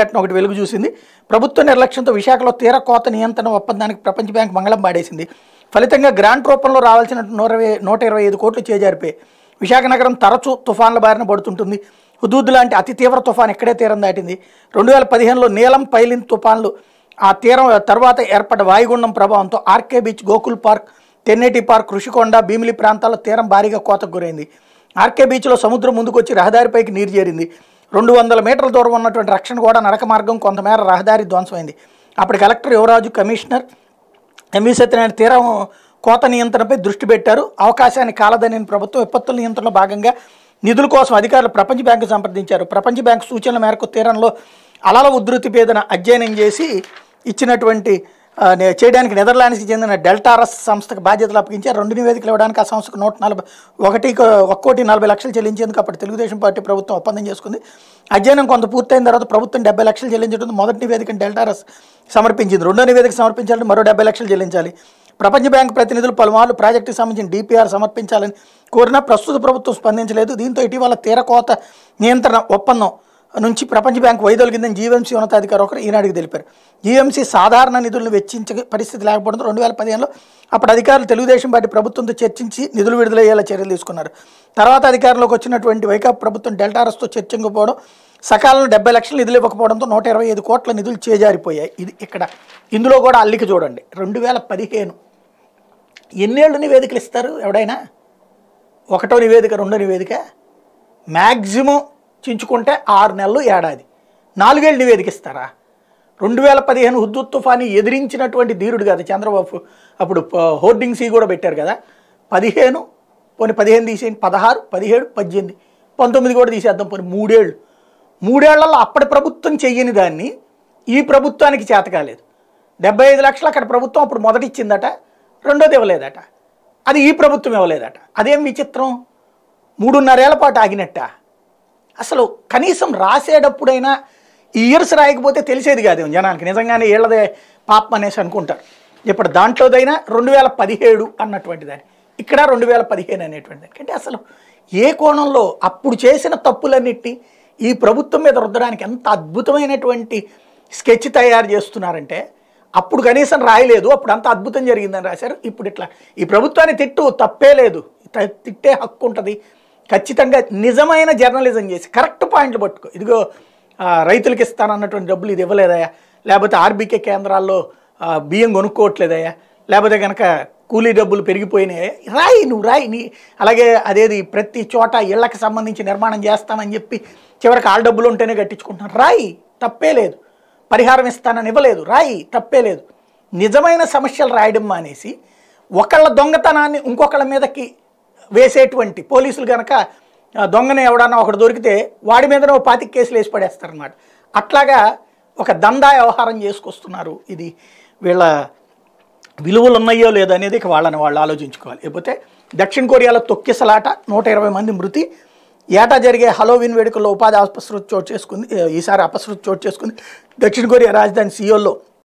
ఘటన ఒకటి వెలుగు చూసింది ప్రభుత్వ నిర్లక్ష్యంతో విశాఖలో తీర కోత నియంత్రణ ఒప్పందానికి ప్రపంచ బ్యాంక్ మంగళం పాడేసింది ఫలితంగా గ్రాంట్ రూపంలో రావాల్సిన నూట నూట ఇరవై ఐదు కోట్లు చేజారిపోయి విశాఖ నగరం తరచూ తుఫాన్ల బారిన పడుతుంటుంది హుదూద్ లాంటి అతి తీవ్ర తుఫాన్ ఇక్కడే తీరం దాటింది రెండు వేల పదిహేనులో నీలం పైలిన్ తుఫాన్లు ఆ తీరం తర్వాత ఏర్పడ్డ వాయుగుండం ప్రభావంతో RK beach Gokul park Tenneti park Rushikonda Bheemili ప్రాంతాల్లో తీరం భారీగా కోతకు గురైంది ఆర్కే బీచ్లో సముద్రం ముందుకొచ్చి రహదారిపైకి నీరు చేరింది రెండు వందల మీటర్ల దూరం ఉన్నటువంటి రక్షణ కూడా నడక మార్గం కొంతమేర రహదారి ధ్వంసమైంది అప్పటి కలెక్టర్ యువరాజు కమిషనర్ ఎంవి సత్యనారాయణ తీరం కోత నియంత్రణపై దృష్టి పెట్టారు అవకాశాన్ని కాలదని ప్రభుత్వం విపత్తుల నియంత్రణలో భాగంగా నిధుల కోసం అధికారులు ప్రపంచ బ్యాంకు సంప్రదించారు ప్రపంచ బ్యాంకు సూచనల మేరకు తీరంలో అలల ఉధృతి పేదన అధ్యయనం చేసి ఇచ్చినటువంటి చేయడానికి నెదర్లాండ్స్కి చెందిన డెల్టారస్ సంస్థకు బాధ్యతలు అప్పగించి రెండు నివేదికలు ఇవ్వడానికి ఆ సంస్థకు నూట నలభై ఒకటి ఒక్కోటి నలభై లక్షలు చెల్లించేందుకు అప్పుడు తెలుగుదేశం పార్టీ ప్రభుత్వం ఒప్పందం చేసుకుంది అధ్యయనం కొంత పూర్తయిన తర్వాత ప్రభుత్వం డెబ్బై లక్షలు చెల్లించడం మొదటి నివేదికను డెల్టారస్ సమర్పించింది రెండో నివేదిక సమర్పించాలంటే మరో డెబ్బై లక్షలు చెల్లించాలి ప్రపంచ బ్యాంక్ ప్రతినిధులు పలుమార్లు ప్రాజెక్టుకు సంబంధించిన డిపిఆర్ సమర్పించాలని కోరినా ప్రస్తుత ప్రభుత్వం స్పందించలేదు దీంతో ఇటీవల తీరకోత నియంత్రణ ఒప్పందం నుంచి ప్రపంచ బ్యాంకు వైదొలిగిందని జీవీఎంసీ ఉన్నతాధికారి ఒకరు ఈనాడికి తెలిపారు జీవంసీ సాధారణ నిధులను వెచ్చించే పరిస్థితి లేకపోవడంతో రెండు వేల పదిహేనులో అప్పుడు అధికారులు తెలుగుదేశం పార్టీ ప్రభుత్వంతో చర్చించి నిధులు విడుదలయ్యేలా చర్యలు తీసుకున్నారు తర్వాత అధికారంలోకి వచ్చినటువంటి వైకాపా ప్రభుత్వం డెల్టారస్తో చర్చించకపోవడం సకాలంలో డెబ్బై లక్షల నిధులు ఇవ్వకపోవడంతో నూట ఇరవై ఐదు కోట్ల నిధులు చేజారిపోయాయి ఇది ఇక్కడ ఇందులో కూడా అల్లిక చూడండి రెండు వేల పదిహేను ఎన్నేళ్ళు నివేదికలు ఇస్తారు ఎవడైనా ఒకటో నివేదిక రెండో నివేదిక మ్యాక్సిమం చించుకుంటే ఆరు నెలలు ఏడాది నాలుగేళ్ళు నివేదికిస్తారా రెండు వేల పదిహేను హుద్దుత్ తుఫాని ఎదిరించినటువంటి ధీరుడు కదా చంద్రబాబు అప్పుడు హోర్డింగ్స్ కూడా పెట్టారు కదా పదిహేను పోనీ పదిహేను తీసేయండి పదహారు పదిహేడు పద్దెనిమిది పంతొమ్మిది కూడా తీసేద్దాం పోనీ మూడేళ్ళు మూడేళ్లలో అప్పటి ప్రభుత్వం చెయ్యని దాన్ని ఈ ప్రభుత్వానికి చేత కాలేదు డెబ్బై ఐదు లక్షలు అక్కడ ప్రభుత్వం అప్పుడు మొదటిచ్చిందట రెండోది ఇవ్వలేదట అది ఈ ప్రభుత్వం ఇవ్వలేదట అదేం విచిత్రం మూడున్నరేళ్ల పాటు ఆగినట్ట అసలు కనీసం రాసేటప్పుడైనా ఇయర్స్ రాయకపోతే తెలిసేది కాదు జనానికి నిజంగానే ఏళ్ళదే పాపం అనేసి అనుకుంటారు ఇప్పుడు దాంట్లోదైనా రెండు వేల పదిహేడు అన్నటువంటి దాన్ని ఇక్కడ రెండు వేల పదిహేను అనేటువంటి దానికి అంటే అసలు ఏ కోణంలో అప్పుడు చేసిన తప్పులన్నిటి ఈ ప్రభుత్వం మీద రుద్దడానికి ఎంత అద్భుతమైనటువంటి స్కెచ్ తయారు చేస్తున్నారంటే అప్పుడు కనీసం రాయలేదు అప్పుడు అంత అద్భుతం జరిగిందని రాశారు ఇప్పుడు ఇట్లా ఈ ప్రభుత్వాన్ని తిట్టు తప్పే లేదు తిట్టే హక్కు ఉంటుంది ఖచ్చితంగా నిజమైన జర్నలిజం చేసి కరెక్ట్ పాయింట్లు పట్టుకో ఇదిగో రైతులకు ఇస్తానన్నటువంటి డబ్బులు ఇది ఇవ్వలేదయా లేకపోతే ఆర్బీకే కేంద్రాల్లో బియ్యం కొనుక్కోవట్లేదయా లేకపోతే కనుక కూలీ డబ్బులు పెరిగిపోయినాయి రాయి నువ్వు రాయి నీ అలాగే అదేది ప్రతి చోట ఇళ్లకు సంబంధించి నిర్మాణం చేస్తామని చెప్పి చివరికి ఆళ్ళ డబ్బులు ఉంటేనే కట్టించుకుంటున్నాను రాయి తప్పే లేదు పరిహారం ఇస్తానని ఇవ్వలేదు రాయి తప్పే లేదు నిజమైన సమస్యలు రాయడం మానేసి ఒకళ్ళ దొంగతనాన్ని ఇంకొకళ్ళ మీదకి వేసేటువంటి పోలీసులు కనుక దొంగని ఎవడన్నా ఒకటి దొరికితే వాడి మీద ఓ పాతిక కేసులు వేసి పడేస్తారనమాట అట్లాగా ఒక దందా వ్యవహారం చేసుకొస్తున్నారు ఇది వీళ్ళ విలువలు ఉన్నాయో లేదో అనేది ఇక వాళ్ళని వాళ్ళు ఆలోచించుకోవాలి లేకపోతే దక్షిణ కొరియాలో తొక్కిసలాట నూట ఇరవై మంది మృతి ఏటా జరిగే హలోవిన్ వేడుకల్లో ఉపాధి అపశృతి చోటు చేసుకుంది ఈసారి అపశృతి చోటు చేసుకుంది దక్షిణ కొరియా రాజధాని సియోల్లో